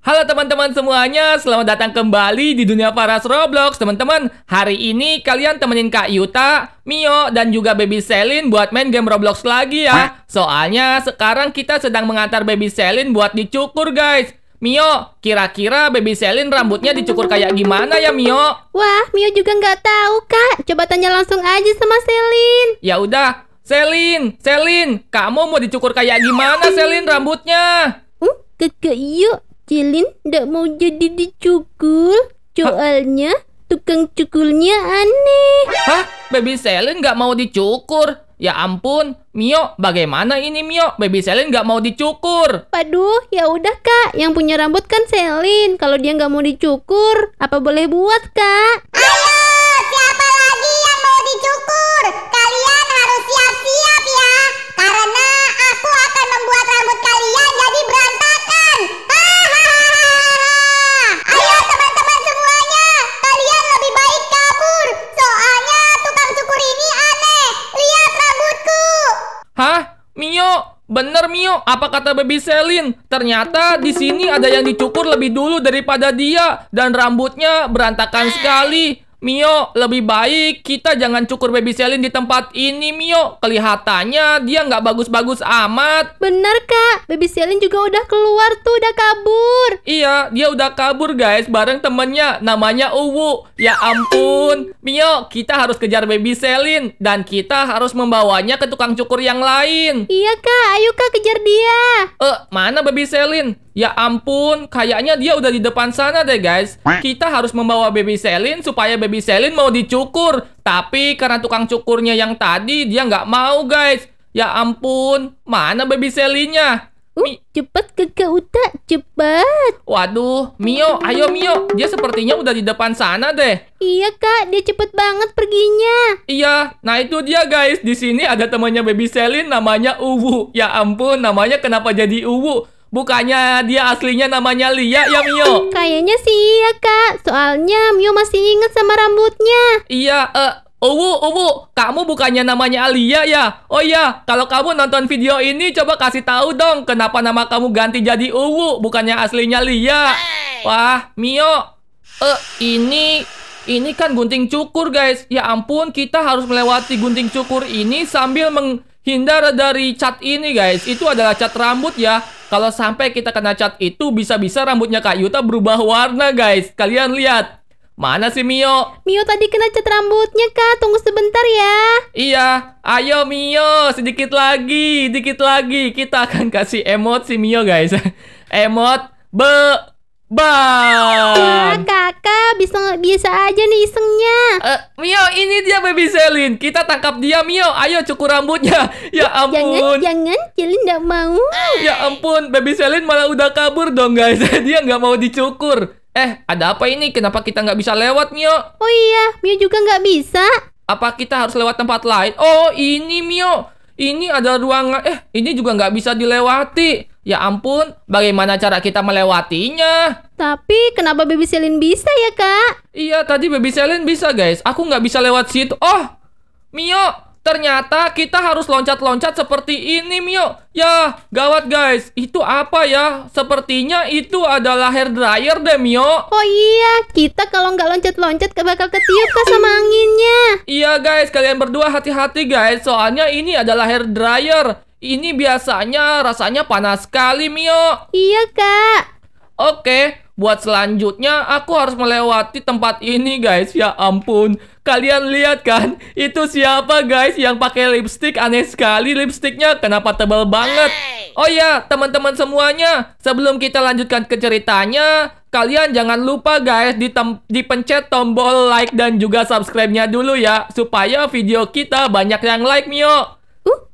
Halo teman-teman semuanya, selamat datang kembali di dunia Paras Roblox Teman-teman, hari ini kalian temenin Kak Yuta, Mio, dan juga Baby Selin buat main game Roblox lagi ya Soalnya sekarang kita sedang mengantar Baby Selin buat dicukur guys Mio, kira-kira Baby Selin rambutnya dicukur kayak gimana ya Mio? Wah, Mio juga nggak tahu kak. Coba tanya langsung aja sama Selin. Ya udah, Selin, Selin, kamu mau dicukur kayak gimana Selin rambutnya? Hmm, keke yuk. Celine ndak mau jadi dicukul. Soalnya tukang cukulnya aneh. Hah? Baby Selin nggak mau dicukur? Ya ampun, Mio, bagaimana ini Mio? Baby Selin nggak mau dicukur. Waduh, ya udah kak, yang punya rambut kan Selin. Kalau dia nggak mau dicukur, apa boleh buat kak? Ayah! Hah? Mio, bener Mio, apa kata baby Selin? Ternyata di sini ada yang dicukur lebih dulu daripada dia dan rambutnya berantakan sekali. Mio, lebih baik kita jangan cukur baby Celine di tempat ini, Mio. Kelihatannya dia nggak bagus-bagus amat. Bener, Kak. Baby Celine juga udah keluar tuh, udah kabur. Iya, dia udah kabur, guys. Bareng temennya, namanya Uwu. Ya ampun. Mio, kita harus kejar baby Celine. Dan kita harus membawanya ke tukang cukur yang lain. Iya, Kak. Ayo, Kak, kejar dia. Eh, mana baby Celine? Ya ampun, kayaknya dia udah di depan sana deh guys. Kita harus membawa baby Selin supaya baby Selin mau dicukur. Tapi karena tukang cukurnya yang tadi, dia nggak mau guys. Ya ampun, mana baby Selinnya? Uh, cepat ke Kauta, cepat. Waduh, Mio, ayo Mio. Dia sepertinya udah di depan sana deh. Iya kak, dia cepet banget perginya. Iya, nah itu dia guys. Di sini ada temannya baby Selin namanya Uwu. Ya ampun, namanya kenapa jadi Uwu? Bukannya dia aslinya namanya Lia ya Mio? Kayaknya sih iya kak, soalnya Mio masih inget sama rambutnya. Iya, eh, uh, Uwu, Uwu, kamu bukannya namanya Alia ya? Oh iya, kalau kamu nonton video ini coba kasih tahu dong kenapa nama kamu ganti jadi Uwu, bukannya aslinya Lia. Hey. Wah, Mio, eh, ini ini kan gunting cukur guys. Ya ampun, kita harus melewati gunting cukur ini sambil meng Hindar dari cat ini guys, itu adalah cat rambut ya. Kalau sampai kita kena cat itu, bisa-bisa rambutnya Kak Yuta berubah warna guys. Kalian lihat. Mana sih Mio? Mio tadi kena cat rambutnya kak, tunggu sebentar ya Iya, ayo Mio, sedikit lagi, sedikit lagi Kita akan kasih emot si Mio guys Emot be Bang. Ya, kakak bisa biasa aja nih isengnya. Uh, Mio, ini dia baby Selin. Kita tangkap dia, Mio. Ayo cukur rambutnya. Ya ampun. Jangan, jangan. Selin nggak mau. Ya ampun, baby Selin malah udah kabur dong, guys. dia nggak mau dicukur. Eh, ada apa ini? Kenapa kita nggak bisa lewat, Mio? Oh iya, Mio juga nggak bisa. Apa kita harus lewat tempat lain? Oh, ini Mio. Ini ada ruangan. Eh, ini juga nggak bisa dilewati. Ya ampun, bagaimana cara kita melewatinya? Tapi kenapa baby Selin bisa ya kak? Iya tadi baby Selin bisa guys, aku nggak bisa lewat situ. Oh, Mio, Ternyata kita harus loncat-loncat seperti ini, Mio. Ya, gawat guys. Itu apa ya? Sepertinya itu adalah hair dryer deh, Mio. Oh iya, kita kalau nggak loncat-loncat bakal ketiup ke sama anginnya. Iya guys, kalian berdua hati-hati guys. Soalnya ini adalah hair dryer ini biasanya rasanya panas sekali, Mio. Iya, Kak. Oke, buat selanjutnya aku harus melewati tempat ini, guys. Ya ampun. Kalian lihat kan? Itu siapa, guys, yang pakai lipstick aneh sekali lipstiknya. Kenapa tebal banget? Oh ya, teman-teman semuanya, sebelum kita lanjutkan ke ceritanya, kalian jangan lupa guys di dipencet tombol like dan juga subscribe-nya dulu ya supaya video kita banyak yang like Mio.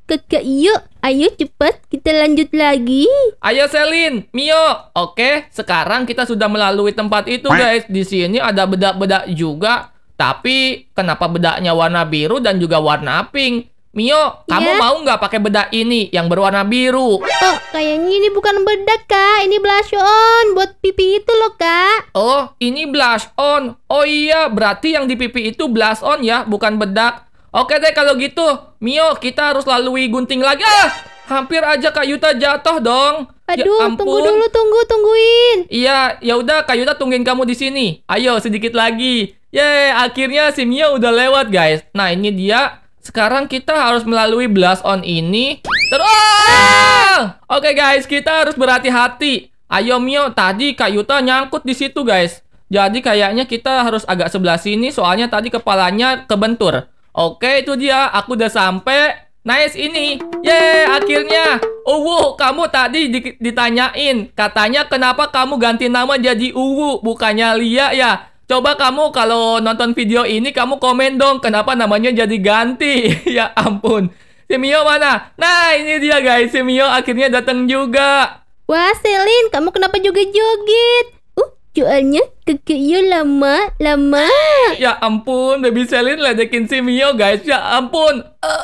Kakak yuk, ayo cepat kita lanjut lagi. Ayo Selin, Mio. Oke, sekarang kita sudah melalui tempat itu guys. Di sini ada bedak-bedak juga. Tapi kenapa bedaknya warna biru dan juga warna pink? Mio, kamu iya. mau nggak pakai bedak ini yang berwarna biru? Oh, kayaknya ini bukan bedak, Kak. Ini blush on buat pipi itu loh, Kak. Oh, ini blush on. Oh iya, berarti yang di pipi itu blush on ya, bukan bedak. Oke deh kalau gitu, Mio kita harus lalui gunting lagi. Ah, hampir aja Kak Yuta jatuh dong. Ya Aduh, ya tunggu dulu, tunggu, tungguin. Iya, ya udah Kak Yuta tungguin kamu di sini. Ayo sedikit lagi. Ye, akhirnya si Mio udah lewat, guys. Nah, ini dia. Sekarang kita harus melalui blast on ini. Terus oh! Ah! Oke, guys, kita harus berhati-hati. Ayo Mio, tadi Kak Yuta nyangkut di situ, guys. Jadi kayaknya kita harus agak sebelah sini soalnya tadi kepalanya kebentur. Oke, itu dia. Aku udah sampai. Nice ini. Yeay, akhirnya. Uwu, oh, kamu tadi di ditanyain. Katanya kenapa kamu ganti nama jadi Uwu, bukannya Lia ya? Coba kamu kalau nonton video ini, kamu komen dong kenapa namanya jadi ganti. ya ampun. Simio mana? Nah, ini dia guys. Simio akhirnya datang juga. Wah, Selin, kamu kenapa juga joget? Soalnya kakek you ya, lama, lama. Ya ampun, baby Selin ledekin si Mio guys. Ya ampun. Uh,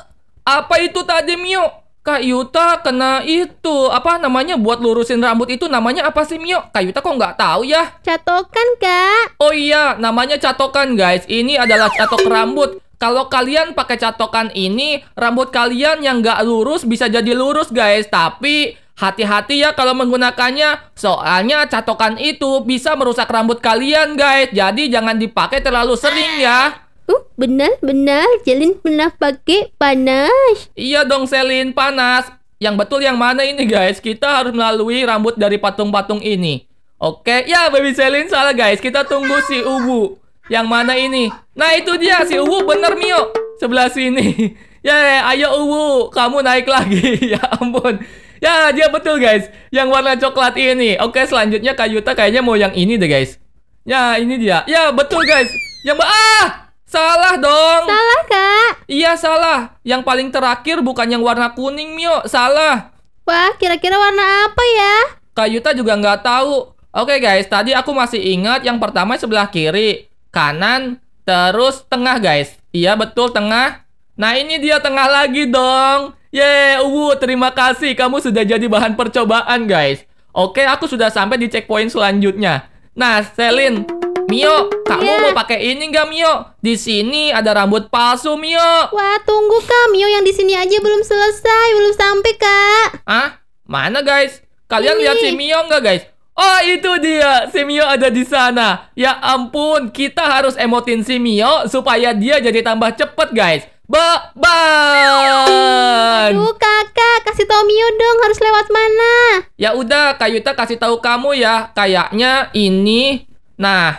apa itu tadi Mio? Kak Yuta kena itu apa namanya buat lurusin rambut itu namanya apa sih Mio? Kak Yuta kok nggak tahu ya? Catokan kak. Oh iya, namanya catokan guys. Ini adalah catok rambut. Kalau kalian pakai catokan ini, rambut kalian yang nggak lurus bisa jadi lurus guys. Tapi Hati-hati ya kalau menggunakannya, soalnya catokan itu bisa merusak rambut kalian guys. Jadi jangan dipakai terlalu sering ya. Uh, benar, benar. Jelin pernah pakai panas. Iya dong, Selin, panas. Yang betul yang mana ini, guys? Kita harus melalui rambut dari patung-patung ini. Oke, ya baby Selin salah, guys. Kita tunggu si Ubu. Yang mana ini? Nah, itu dia si Ubu bener, Mio. Sebelah sini. Ya, ya, ya, ayo Ubu, kamu naik lagi. ya ampun. Ya, dia ya, betul guys. Yang warna coklat ini. Oke, selanjutnya Kak Yuta kayaknya mau yang ini deh guys. Ya, ini dia. Ya, betul guys. Yang ah, salah dong. Salah, Kak. Iya, salah. Yang paling terakhir bukan yang warna kuning, Mio. Salah. Wah, kira-kira warna apa ya? Kak Yuta juga nggak tahu. Oke guys, tadi aku masih ingat yang pertama sebelah kiri, kanan, terus tengah guys. Iya betul tengah. Nah ini dia tengah lagi dong. Yeay, Uwu, terima kasih kamu sudah jadi bahan percobaan, guys. Oke, aku sudah sampai di checkpoint selanjutnya. Nah, Selin, Mio, kamu yeah. mau pakai ini nggak, Mio? Di sini ada rambut palsu, Mio. Wah, tunggu, Kak. Mio yang di sini aja belum selesai, belum sampai, Kak. Ah, mana, guys? Kalian ini. lihat si Mio nggak, guys? Oh, itu dia. Si Mio ada di sana. Ya ampun, kita harus emotin si Mio supaya dia jadi tambah cepet, guys beban. Aduh kakak, kasih tau Mio dong harus lewat mana. Ya udah, Kak Yuta kasih tahu kamu ya. Kayaknya ini. Nah,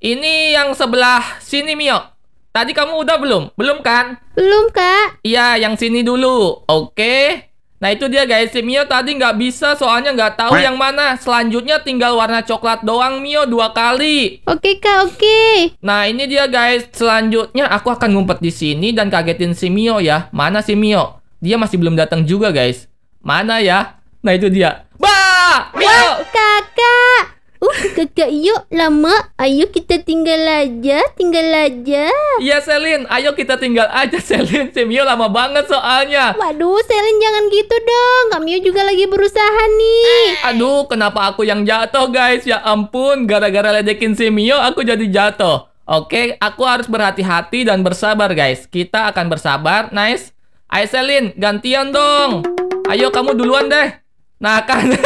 ini yang sebelah sini Mio. Tadi kamu udah belum? Belum kan? Belum kak. Iya, yang sini dulu. Oke. Nah itu dia guys, si Mio tadi nggak bisa soalnya nggak tahu yang mana. Selanjutnya tinggal warna coklat doang Mio dua kali. Oke kak, oke. Nah ini dia guys, selanjutnya aku akan ngumpet di sini dan kagetin si Mio ya. Mana si Mio? Dia masih belum datang juga guys. Mana ya? Nah itu dia. Ba! Mio! kakak! Uh, kakak yuk lama. Ayo kita tinggal aja, tinggal aja. Iya, Selin. Ayo kita tinggal aja, Selin. Si Mio lama banget soalnya. Waduh, Selin jangan gitu dong. Kak Mio juga lagi berusaha nih. Eh, aduh, kenapa aku yang jatuh, guys? Ya ampun, gara-gara ledekin si Mio, aku jadi jatuh. Oke, aku harus berhati-hati dan bersabar, guys. Kita akan bersabar. Nice. Ayo, Selin. Gantian dong. Ayo, kamu duluan deh. Nah, kan...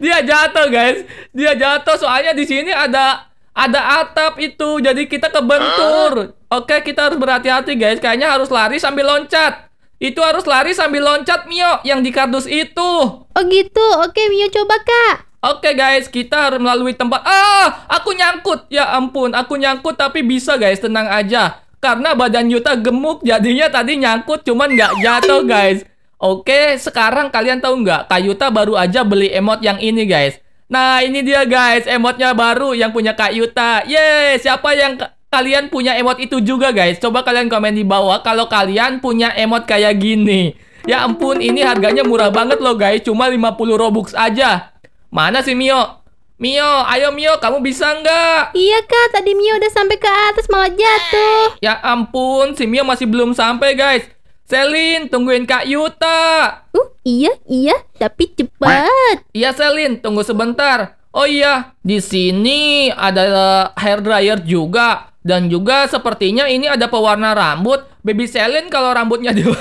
dia jatuh guys dia jatuh soalnya di sini ada ada atap itu jadi kita kebentur oke kita harus berhati-hati guys kayaknya harus lari sambil loncat itu harus lari sambil loncat Mio yang di kardus itu. Oh gitu. Oke Mio coba kak. Oke guys, kita harus melalui tempat. Ah, aku nyangkut. Ya ampun, aku nyangkut tapi bisa guys, tenang aja. Karena badan Yuta gemuk, jadinya tadi nyangkut cuman nggak jatuh guys. Oke, sekarang kalian tahu nggak? Kayuta baru aja beli emot yang ini, guys. Nah, ini dia, guys. Emotnya baru yang punya Kayuta. Yeay, siapa yang kalian punya emot itu juga, guys? Coba kalian komen di bawah kalau kalian punya emot kayak gini. Ya ampun, ini harganya murah banget loh, guys. Cuma 50 Robux aja. Mana sih Mio? Mio, ayo Mio, kamu bisa nggak? Iya, Kak. Tadi Mio udah sampai ke atas, malah jatuh. Ya ampun, si Mio masih belum sampai, guys. Selin, tungguin Kak Yuta. Uh, iya, iya, tapi cepat. Iya, Selin, tunggu sebentar. Oh iya, di sini ada eh, hair dryer juga dan juga sepertinya ini ada pewarna rambut. Baby Selin kalau rambutnya di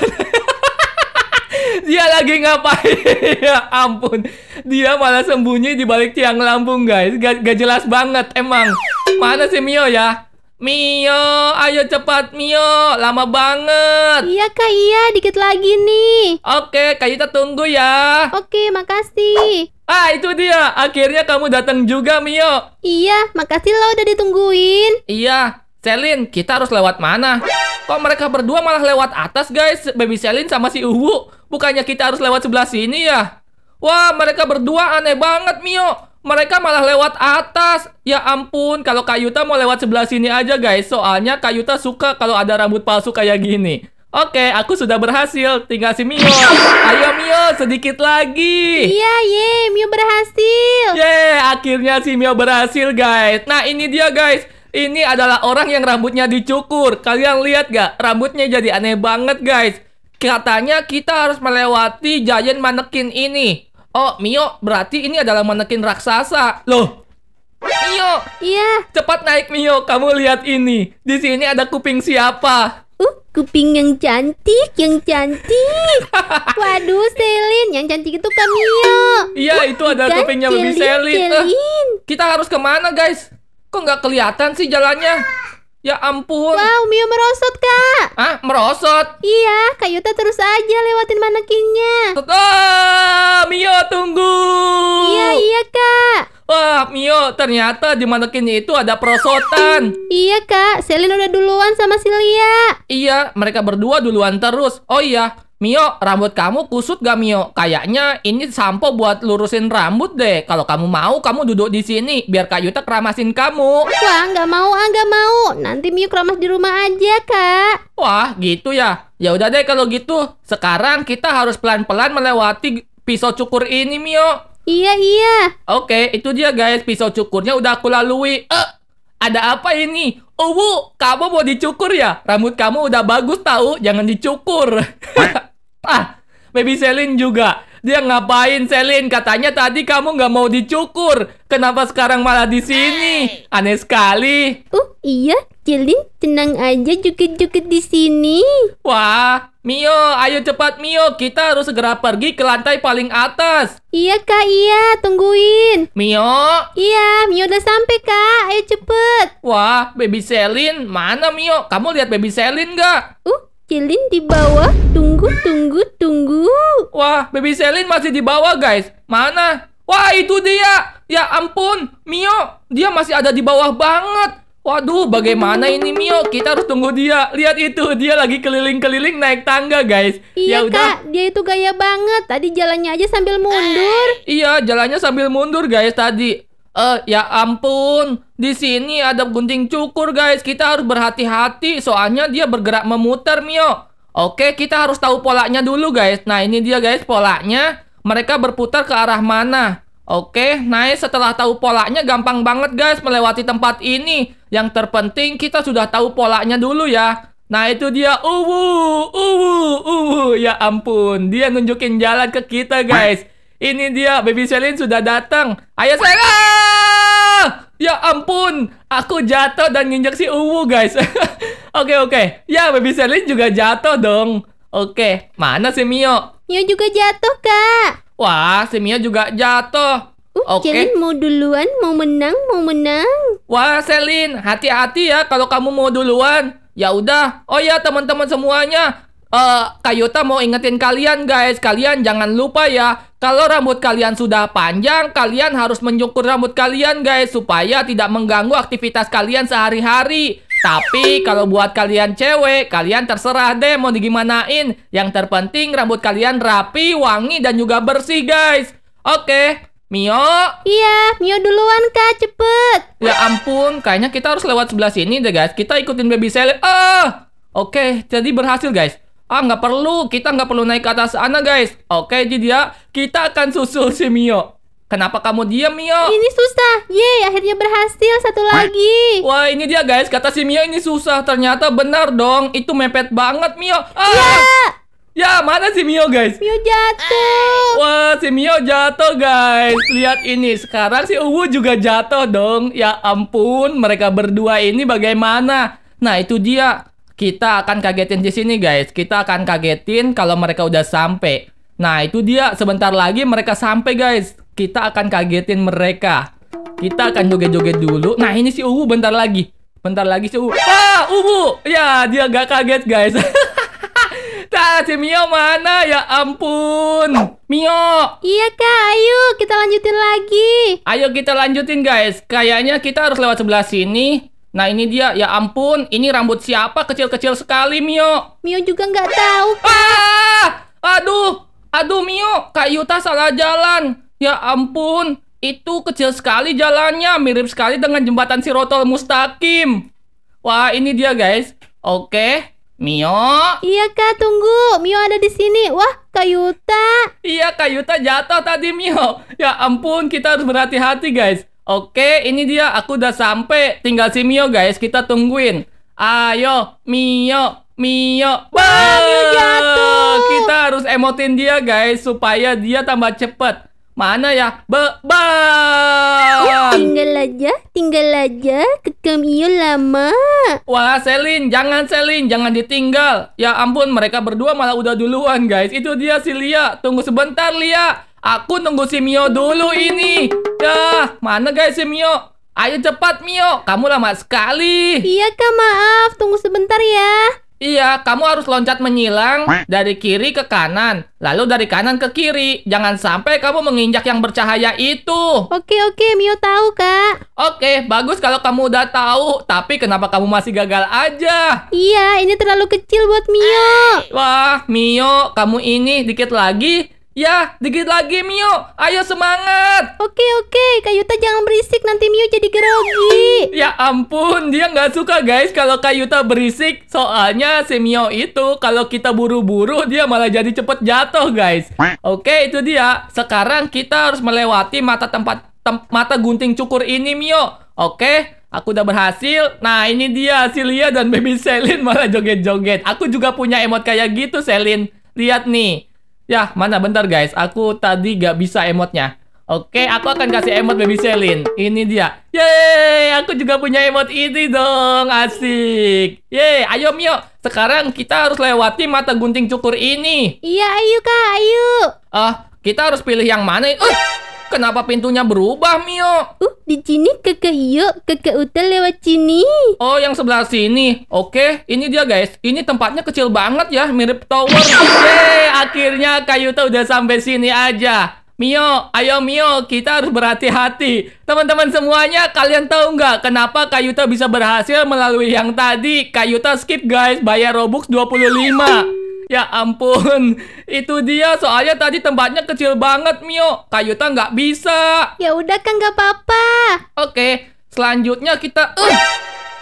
Dia lagi ngapain? ya ampun. Dia malah sembunyi di balik tiang lambung, guys. Gak, gak jelas banget emang. Mana sih Mio ya? Mio, ayo cepat Mio, lama banget. Iya kak, iya, dikit lagi nih. Oke, kak Yuta tunggu ya. Oke, makasih. Ah, itu dia. Akhirnya kamu datang juga, Mio. Iya, makasih lo udah ditungguin. Iya, Selin, kita harus lewat mana? Kok mereka berdua malah lewat atas, guys? Baby Selin sama si Uwu. Bukannya kita harus lewat sebelah sini ya? Wah, mereka berdua aneh banget, Mio. Mereka malah lewat atas. Ya ampun, kalau Kayuta mau lewat sebelah sini aja guys. Soalnya Kayuta suka kalau ada rambut palsu kayak gini. Oke, aku sudah berhasil. Tinggal si Mio. Ayo Mio, sedikit lagi. Iya, ye, Mio berhasil. Ye, akhirnya si Mio berhasil guys. Nah, ini dia guys. Ini adalah orang yang rambutnya dicukur. Kalian lihat gak? Rambutnya jadi aneh banget guys. Katanya kita harus melewati giant manekin ini. Oh, Mio, berarti ini adalah manekin raksasa. Loh, Mio. Iya. Cepat naik Mio, kamu lihat ini. Di sini ada kuping siapa? Uh, kuping yang cantik, yang cantik. Waduh, Selin, yang cantik itu kan Mio. Iya, uh, itu ada kan? kupingnya Baby Selin. Ah, Selin. kita harus kemana, guys? Kok nggak kelihatan sih jalannya? Ya ampun. Wow, Mio merosot, Kak. Ah, merosot? Iya, Kak Yuta terus aja lewatin manekinnya. Ah, Mio tunggu. Iya, iya, Kak. Wah, Mio, ternyata di manekinnya itu ada perosotan. iya, Kak. Selin udah duluan sama Silia. Iya, mereka berdua duluan terus. Oh iya, Mio, rambut kamu kusut gak Mio? Kayaknya ini sampo buat lurusin rambut deh. Kalau kamu mau, kamu duduk di sini biar Kak Yuta keramasin kamu. Wah, nggak mau, ah nggak mau. Nanti Mio keramas di rumah aja, Kak. Wah, gitu ya. Ya udah deh kalau gitu. Sekarang kita harus pelan-pelan melewati pisau cukur ini, Mio. Iya, iya. Oke, itu dia guys. Pisau cukurnya udah aku lalui. Eh, ada apa ini? Oh bu, kamu mau dicukur ya? Rambut kamu udah bagus tahu, jangan dicukur. Ah, Baby Selin juga. Dia ngapain Selin? Katanya tadi kamu nggak mau dicukur. Kenapa sekarang malah di sini? Aneh sekali. Oh iya, Selin tenang aja juket-juket di sini. Wah, Mio, ayo cepat Mio. Kita harus segera pergi ke lantai paling atas. Iya kak, iya. Tungguin. Mio? Iya, Mio udah sampai kak. Ayo cepet. Wah, Baby Selin. Mana Mio? Kamu lihat Baby Selin nggak? Uh, Celin di bawah, tunggu, tunggu, tunggu. Wah, baby Celin masih di bawah, guys. Mana? Wah, itu dia. Ya ampun, Mio, dia masih ada di bawah banget. Waduh, bagaimana ini Mio? Kita harus tunggu dia. Lihat itu, dia lagi keliling-keliling naik tangga, guys. Iya, ya Kak, dia itu gaya banget. Tadi jalannya aja sambil mundur. Eh, iya, jalannya sambil mundur, guys, tadi. Eh, ya ampun. Di sini ada gunting cukur, guys. Kita harus berhati-hati soalnya dia bergerak memutar, Mio. Oke, kita harus tahu polanya dulu, guys. Nah, ini dia, guys, polanya. Mereka berputar ke arah mana? Oke, nice. Setelah tahu polanya, gampang banget, guys, melewati tempat ini. Yang terpenting, kita sudah tahu polanya dulu ya. Nah, itu dia. Uwu, uwu, uwu. Ya ampun, dia nunjukin jalan ke kita, guys. Ini dia, Baby Celine sudah datang. Ayo saya! Ya ampun, aku jatuh dan nginjek si Uwu, guys. Oke, oke. Okay, okay. Ya, Baby Celine juga jatuh dong. Oke, okay. mana si Mio? Mio juga jatuh, Kak. Wah, si Mio juga jatuh. Uh, okay. mau duluan, mau menang, mau menang. Wah, Celine, hati-hati ya kalau kamu mau duluan. Ya udah. Oh ya, teman-teman semuanya, uh, eh, Kayuta mau ingetin kalian guys, kalian jangan lupa ya, kalau rambut kalian sudah panjang, kalian harus menyukur rambut kalian guys, supaya tidak mengganggu aktivitas kalian sehari-hari. Tapi kalau buat kalian cewek, kalian terserah deh mau digimanain. Yang terpenting rambut kalian rapi, wangi, dan juga bersih guys. Oke, Mio? Iya, Mio duluan kak, cepet. Ya ampun, kayaknya kita harus lewat sebelah sini deh guys. Kita ikutin baby sale. oh! Ah! oke, jadi berhasil guys. Ah nggak perlu, kita nggak perlu naik ke atas sana guys. Oke jadi ya, kita akan susul si Mio. Kenapa kamu diam Mio? Ini susah, ye, akhirnya berhasil satu lagi. Wah ini dia guys, kata si Mio ini susah. Ternyata benar dong, itu mepet banget Mio. Ah! Ya! Ya, mana si Mio, guys? Mio jatuh. Wah, si Mio jatuh, guys. Lihat ini, sekarang si Uwu juga jatuh dong. Ya ampun, mereka berdua ini bagaimana? Nah, itu dia. Kita akan kagetin di sini guys. Kita akan kagetin kalau mereka udah sampai. Nah, itu dia. Sebentar lagi mereka sampai guys. Kita akan kagetin mereka. Kita akan joget-joget dulu. Nah, ini si Uwu bentar lagi. Bentar lagi si Uwu. Ah, Uwu. Ya, dia gak kaget guys. Kak, si Mio mana? Ya ampun. Mio. Iya, Kak. Ayo kita lanjutin lagi. Ayo kita lanjutin, guys. Kayaknya kita harus lewat sebelah sini. Nah ini dia, ya ampun, ini rambut siapa kecil-kecil sekali Mio? Mio juga nggak tahu. Ah, aduh, aduh Mio, Kak Yuta salah jalan. Ya ampun, itu kecil sekali jalannya, mirip sekali dengan jembatan Sirotol Mustaqim. Wah ini dia guys. Oke, Mio. Iya kak, tunggu, Mio ada di sini. Wah, Kak Yuta. Iya Kak Yuta jatuh tadi Mio. Ya ampun, kita harus berhati-hati guys. Oke, ini dia aku udah sampai. Tinggal si Mio guys, kita tungguin. Ayo, Mio, Mio. Wah, Mio Kita harus emotin dia guys supaya dia tambah cepet. Mana ya? Ya, Tinggal aja, tinggal aja. Ketemu Mio lama. Wah, Selin, jangan Selin, jangan ditinggal. Ya ampun, mereka berdua malah udah duluan, guys. Itu dia si Lia. Tunggu sebentar, Lia. Aku nunggu si Mio dulu ini. Dah, ya, mana guys si Mio? Ayo cepat Mio, kamu lama sekali. Iya kak, maaf. Tunggu sebentar ya. Iya, kamu harus loncat menyilang dari kiri ke kanan, lalu dari kanan ke kiri. Jangan sampai kamu menginjak yang bercahaya itu. Oke, oke, Mio tahu, Kak. Oke, bagus kalau kamu udah tahu. Tapi kenapa kamu masih gagal aja? Iya, ini terlalu kecil buat Mio. Wah, Mio, kamu ini dikit lagi Ya, dikit lagi Mio. Ayo semangat. Oke, oke. Kayuta jangan berisik nanti Mio jadi grogi. Ya ampun, dia nggak suka guys kalau Kayuta berisik. Soalnya si Mio itu kalau kita buru-buru dia malah jadi cepet jatuh guys. Oke, itu dia. Sekarang kita harus melewati mata tempat tem mata gunting cukur ini Mio. Oke, Aku udah berhasil. Nah, ini dia Silia dan Baby Selin malah joget-joget. Aku juga punya emot kayak gitu, Selin. Lihat nih. Ya, mana bentar guys. Aku tadi gak bisa emotnya. Oke, aku akan kasih emot baby Celine. Ini dia. Yeay, aku juga punya emot ini dong. Asik. Yeay, ayo Mio. Sekarang kita harus lewati mata gunting cukur ini. Iya, ayo Kak, ayo. Ah, uh, kita harus pilih yang mana? Uh, Kenapa pintunya berubah, Mio? Uh, di sini kakak Hio, kakak Uta lewat sini. Oh, yang sebelah sini. Oke, ini dia guys. Ini tempatnya kecil banget ya, mirip tower. okay. akhirnya Kayuta udah sampai sini aja. Mio, ayo Mio, kita harus berhati-hati. Teman-teman semuanya, kalian tahu nggak kenapa Kayuta bisa berhasil melalui yang tadi? Kayuta skip guys, bayar Robux 25. Ya ampun, itu dia soalnya tadi tempatnya kecil banget Mio. Kayuta nggak bisa. Ya udah kan nggak apa-apa. Oke, selanjutnya kita. Uh,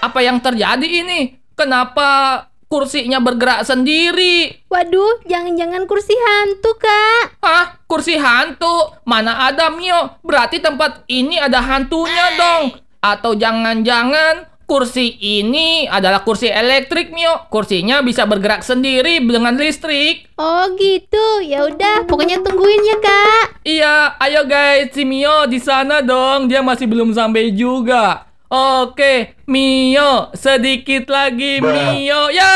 apa yang terjadi ini? Kenapa kursinya bergerak sendiri? Waduh, jangan-jangan kursi hantu kak? Hah, kursi hantu? Mana ada Mio? Berarti tempat ini ada hantunya dong. Atau jangan-jangan Kursi ini adalah kursi elektrik, Mio. Kursinya bisa bergerak sendiri dengan listrik. Oh gitu, ya udah. Pokoknya tungguin ya kak. Iya, ayo guys, si Mio di sana dong. Dia masih belum sampai juga. Oke, Mio, sedikit lagi Mio. Ya,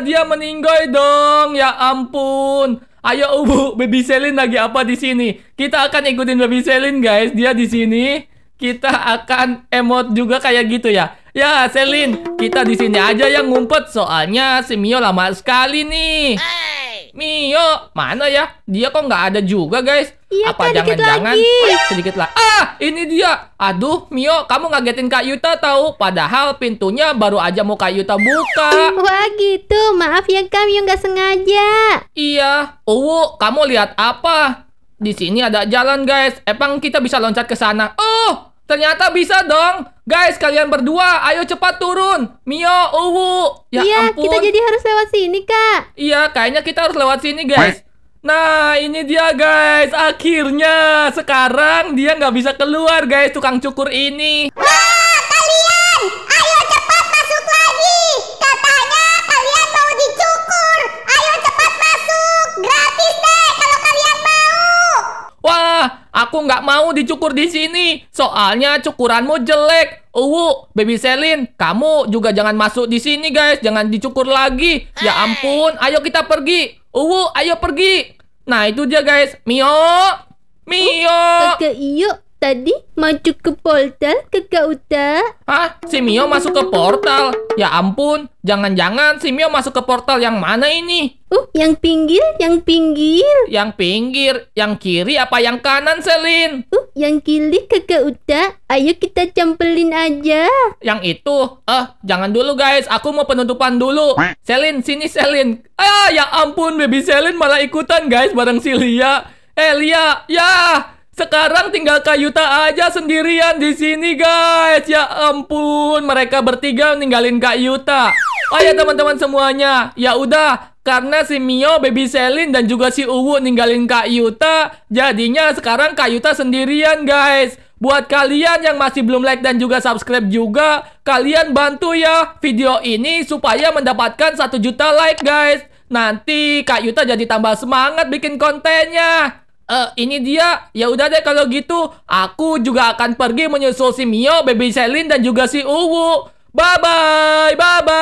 dia meninggal dong. Ya ampun. Ayo Ubu, Baby Selin lagi apa di sini? Kita akan ikutin Baby Selin guys. Dia di sini kita akan emot juga kayak gitu ya. Ya, Selin, kita di sini aja yang ngumpet soalnya si Mio lama sekali nih. Mio, mana ya? Dia kok nggak ada juga, guys. Iya, Apa jangan-jangan sedikit lagi. Ah, ini dia. Aduh, Mio, kamu ngagetin Kak Yuta tahu? Padahal pintunya baru aja mau Kak Yuta buka. Wah, gitu. Maaf ya, Kak Mio nggak sengaja. Iya. Oh, kamu lihat apa? Di sini ada jalan, guys. Emang kita bisa loncat ke sana? Oh, ternyata bisa dong. Guys, kalian berdua, ayo cepat turun. Mio, Uwu. Ya iya, ampun. kita jadi harus lewat sini, Kak. Iya, kayaknya kita harus lewat sini, guys. Nah, ini dia guys. Akhirnya sekarang dia nggak bisa keluar guys tukang cukur ini. Ah! Aku nggak mau dicukur di sini. Soalnya cukuranmu jelek. Uwu, Baby Selin, kamu juga jangan masuk di sini, guys. Jangan dicukur lagi. Ya ampun, ayo kita pergi. Uwu, ayo pergi. Nah, itu dia, guys. Mio. Oh, Mio. Uh, iya tadi masuk ke portal ke uta Hah? Si Mio masuk ke portal? Ya ampun, jangan-jangan si Mio masuk ke portal yang mana ini? Uh, yang pinggir, yang pinggir. Yang pinggir, yang kiri apa yang kanan, Selin? Uh, yang kiri ke uta Ayo kita campelin aja. Yang itu? Eh, jangan dulu guys, aku mau penutupan dulu. Selin, sini Selin. Ah, ya ampun, baby Selin malah ikutan guys bareng si Lia. Eh, Lia, ya! Sekarang tinggal Kayuta aja sendirian di sini guys. Ya ampun, mereka bertiga ninggalin Kak Yuta. Oh ya teman-teman semuanya, ya udah karena si Mio, Baby Selin dan juga si Uwu ninggalin Kak Yuta, jadinya sekarang Kak Yuta sendirian guys. Buat kalian yang masih belum like dan juga subscribe juga, kalian bantu ya video ini supaya mendapatkan 1 juta like guys. Nanti Kak Yuta jadi tambah semangat bikin kontennya. Uh, ini dia. Ya udah deh kalau gitu, aku juga akan pergi menyusul si Mio, Baby Celine dan juga si Uwu. Bye bye, bye bye.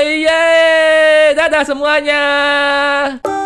Yeay, dadah semuanya.